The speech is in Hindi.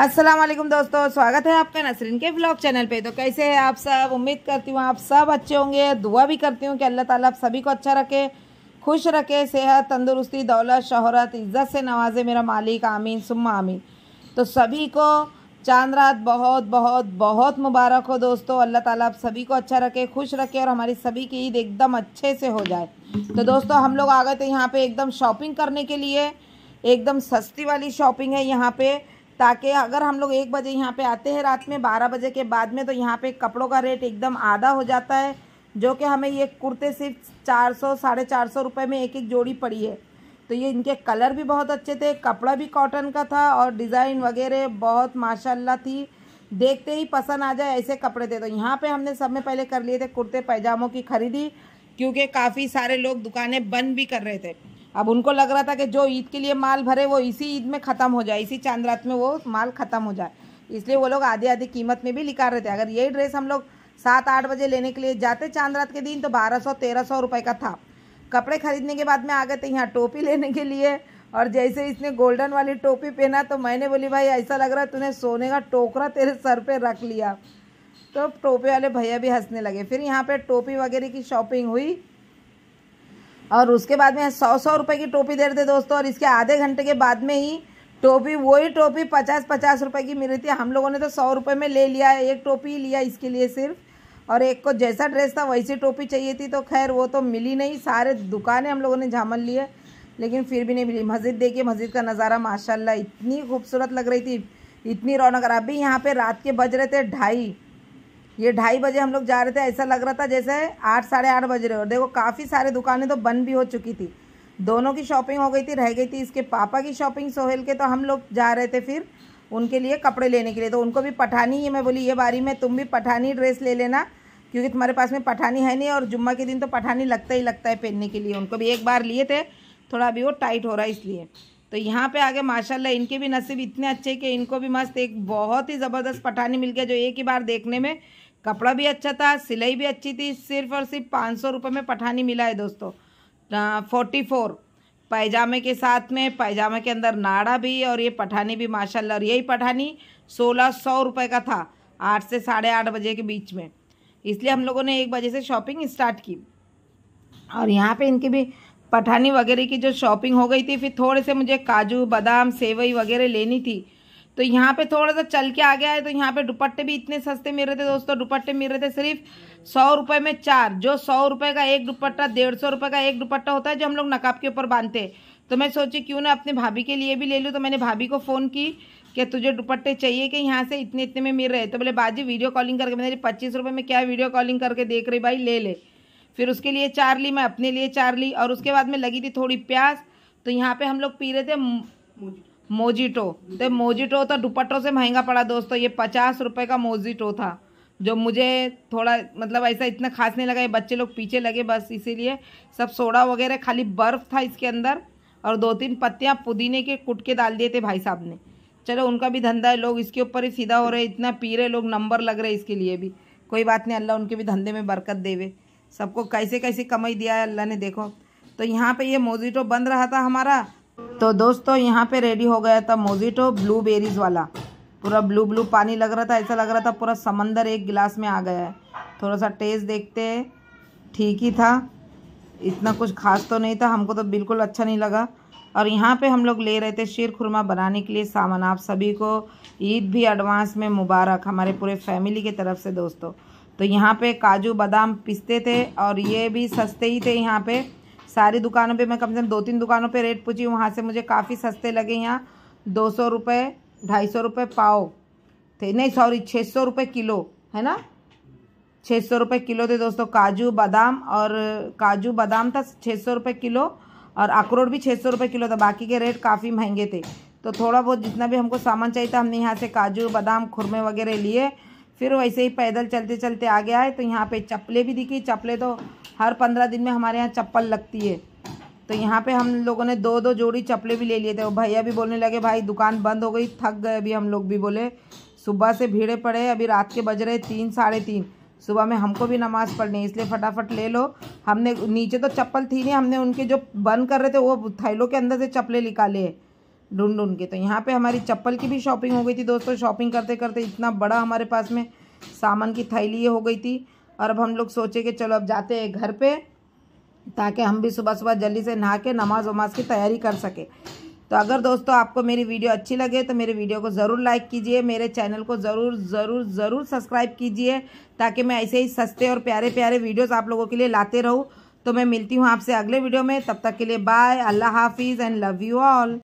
अस्सलाम वालेकुम दोस्तों स्वागत है आपका नसरीन के ब्लॉग चैनल पे तो कैसे हैं आप सब उम्मीद करती हूँ आप सब अच्छे होंगे दुआ भी करती हूँ कि अल्लाह ताला आप सभी को अच्छा रखे खुश रखे सेहत तंदुरुस्ती दौलत शहरत इज़्ज़त से नवाजे मेरा मालिक आमीन सुम्मा आमीन तो सभी को चांद रात बहुत बहुत बहुत मुबारक हो दोस्तों अल्लाह ताला आप सभी को अच्छा रखे खुश रखे और हमारी सभी की ईद एकदम अच्छे से हो जाए तो दोस्तों हम लोग आ गए थे यहाँ पे एकदम शॉपिंग करने के लिए एकदम सस्ती वाली शॉपिंग है यहाँ पे ताकि अगर हम लोग एक बजे यहाँ पे आते हैं रात में बारह बजे के बाद में तो यहाँ पे कपड़ों का रेट एकदम आधा हो जाता है जो कि हमें ये कुर्ते सिर्फ चार सौ साढ़े चार सौ रुपये में एक एक जोड़ी पड़ी है तो ये इनके कलर भी बहुत अच्छे थे कपड़ा भी कॉटन का था और डिज़ाइन वगैरह बहुत माशाला थी देखते ही पसंद आ जाए ऐसे कपड़े थे तो यहाँ पर हमने सब में पहले कर लिए थे कुर्ते पैजामों की खरीदी क्योंकि काफ़ी सारे लोग दुकानें बंद भी कर रहे थे अब उनको लग रहा था कि जो ईद के लिए माल भरे वो इसी ईद में ख़त्म हो जाए इसी चांद रात में वो माल ख़त्म हो जाए इसलिए वो लोग आधी आधी कीमत में भी निकाल रहे थे अगर यही ड्रेस हम लोग सात आठ बजे लेने के लिए जाते चांद रात के दिन तो बारह सौ तेरह सौ रुपये का था कपड़े खरीदने के बाद में आ गए थे यहाँ टोपी लेने के लिए और जैसे इसने गोल्डन वाली टोपी पहना तो मैंने बोली भाई ऐसा लग रहा है तूने सोने का टोकरा तेरे सर पर रख लिया तो टोपी वाले भैया भी हंसने लगे फिर यहाँ पर टोपी वगैरह की शॉपिंग हुई और उसके बाद में सौ सौ रुपये की टोपी दे रहे थे दोस्तों और इसके आधे घंटे के बाद में ही टोपी वही टोपी पचास पचास रुपये की मिल रही थी हम लोगों ने तो सौ रुपये में ले लिया एक टोपी लिया इसके लिए सिर्फ और एक को जैसा ड्रेस था वैसी टोपी चाहिए थी तो खैर वो तो मिली नहीं सारे दुकानें हम लोगों ने झामल लिए लेकिन फिर भी नहीं मिली मस्जिद देखिए मस्जिद का नज़ारा माशाल्लाह इतनी खूबसूरत लग रही थी इतनी रौनक अभी यहाँ पर रात के बज रहे थे ढाई ये ढाई बजे हम लोग जा रहे थे ऐसा लग रहा था जैसे आठ साढ़े आठ बज रहे और देखो काफ़ी सारे दुकानें तो बंद भी हो चुकी थी दोनों की शॉपिंग हो गई थी रह गई थी इसके पापा की शॉपिंग सोहेल के तो हम लोग जा रहे थे फिर उनके लिए कपड़े लेने के लिए तो उनको भी पठानी ही मैं बोली ये बारी में तुम भी पठानी ड्रेस ले लेना क्योंकि तुम्हारे पास में पठानी है नहीं और जुम्मा के दिन तो पठानी लगता ही लगता है पहनने के लिए उनको भी एक बार लिए थे थोड़ा अभी वो टाइट हो रहा है इसलिए तो यहाँ पे आगे माशाल्लाह इनके भी नसीब इतने अच्छे कि इनको भी मस्त एक बहुत ही ज़बरदस्त पठानी मिल गया जो एक ही बार देखने में कपड़ा भी अच्छा था सिलाई भी अच्छी थी सिर्फ और सिर्फ पाँच सौ रुपये में पठानी मिला है दोस्तों फोर्टी फोर पैजामे के साथ में पैजामे के अंदर नाड़ा भी और ये पठानी भी माशाल्लाह और यही पठानी सोलह सौ रुपये का था आठ से साढ़े आठ बजे के बीच में इसलिए हम लोगों ने एक बजे से शॉपिंग स्टार्ट की और यहाँ पर इनकी भी पठानी वगैरह की जो शॉपिंग हो गई थी फिर थोड़े से मुझे काजू बादाम सेवई वगैरह लेनी थी तो यहाँ पे थोड़ा सा चल के आ गया है तो यहाँ पे दुपट्टे भी इतने सस्ते मिल रहे थे दोस्तों दुपट्टे मिल रहे थे सिर्फ सौ रुपये में चार जो सौ रुपये का एक दुपट्टा डेढ़ सौ रुपये का एक दुपट्टा होता है जो हम लोग नकाब के ऊपर बांधते हैं तो मैं सोची क्यों ना अपने भाभी के लिए भी ले लूँ तो मैंने भाभी को फ़ोन की कि तुझे दुपट्टे चाहिए कि यहाँ से इतने इतने में मिल रहे तो बोले बाजी वीडियो कॉलिंग करके मैंने पच्चीस रुपये में क्या वीडियो कॉलिंग करके देख रही भाई ले ले फिर उसके लिए चार ली मैं अपने लिए चार ली और उसके बाद में लगी थी थोड़ी प्यास तो यहाँ पे हम लोग पी रहे थे मोजिटो तो मोजिटो तो दुपट्टों से महंगा पड़ा दोस्तों ये पचास रुपये का मोजिटो था जो मुझे थोड़ा मतलब ऐसा इतना खास नहीं लगा ये बच्चे लोग पीछे लगे बस इसीलिए सब सोडा वगैरह खाली बर्फ़ था इसके अंदर और दो तीन पत्तियाँ पुदीने के कुट के डाल दिए थे भाई साहब ने चलो उनका भी धंधा है लोग इसके ऊपर ही सीधा हो रहे इतना पी रहे लोग नंबर लग रहे इसके लिए भी कोई बात नहीं अल्लाह उनके भी धंधे में बरकत देवे सबको कैसे कैसे कमाई दिया है अल्लाह ने देखो तो यहाँ पे ये मोजिटो बंद रहा था हमारा तो दोस्तों यहाँ पे रेडी हो गया था मोजिटो ब्लू बेरीज वाला पूरा ब्लू ब्लू पानी लग रहा था ऐसा लग रहा था पूरा समंदर एक गिलास में आ गया है थोड़ा सा टेस्ट देखते ठीक ही था इतना कुछ खास तो नहीं था हमको तो बिल्कुल अच्छा नहीं लगा और यहाँ पे हम लोग ले रहे थे शीर खुरमा बनाने के लिए सामान आप सभी को ईद भी एडवांस में मुबारक हमारे पूरे फैमिली की तरफ से दोस्तों तो यहाँ पे काजू बादाम पिसते थे और ये भी सस्ते ही थे यहाँ पे सारी दुकानों पे मैं कम से कम दो तीन दुकानों पे रेट पूछी वहाँ से मुझे काफ़ी सस्ते लगे यहाँ दो सौ रुपये ढाई सौ रुपये पाओ थे नहीं सॉरी छः सौ रुपये किलो है ना छः सौ रुपये किलो थे दोस्तों काजू बादाम और काजू बादाम था छः सौ रुपये किलो और अखरोट भी छः सौ रुपये किलो था बाकी के रेट काफ़ी महंगे थे तो थोड़ा बहुत जितना भी हमको सामान चाहिए था हमने यहाँ से काजू बादाम खुरमे वगैरह लिए फिर वैसे ही पैदल चलते चलते आ गया है तो यहाँ पे चप्पलें भी दिखी चप्पलें तो हर पंद्रह दिन में हमारे यहाँ चप्पल लगती है तो यहाँ पे हम लोगों ने दो दो जोड़ी चप्पलें भी ले लिए थे भैया भी बोलने लगे भाई दुकान बंद हो गई थक गए अभी हम लोग भी बोले सुबह से भीड़े पड़े अभी रात के बज रहे तीन साढ़े तीन सुबह में हमको भी नमाज़ पढ़नी है इसलिए फटाफट ले लो हमने नीचे तो चप्पल थी नहीं हमने उनके जो बंद कर रहे थे वो थैलों के अंदर से चप्पलें निकाले ढूंढ ढूंढ के तो यहाँ पे हमारी चप्पल की भी शॉपिंग हो गई थी दोस्तों शॉपिंग करते करते इतना बड़ा हमारे पास में सामान की थैली हो गई थी और अब हम लोग सोचे कि चलो अब जाते हैं घर पे ताकि हम भी सुबह सुबह जल्दी से नहा के नमाज वमाज की तैयारी कर सके तो अगर दोस्तों आपको मेरी वीडियो अच्छी लगे तो मेरे वीडियो को ज़रूर लाइक कीजिए मेरे चैनल को ज़रूर ज़रूर ज़रूर सब्सक्राइब कीजिए ताकि मैं ऐसे ही सस्ते और प्यारे प्यारे वीडियोज़ आप लोगों के लिए लाते रहूँ तो मैं मिलती हूँ आपसे अगले वीडियो में तब तक के लिए बाय अल्लाह हाफिज़ एंड लव यू ऑल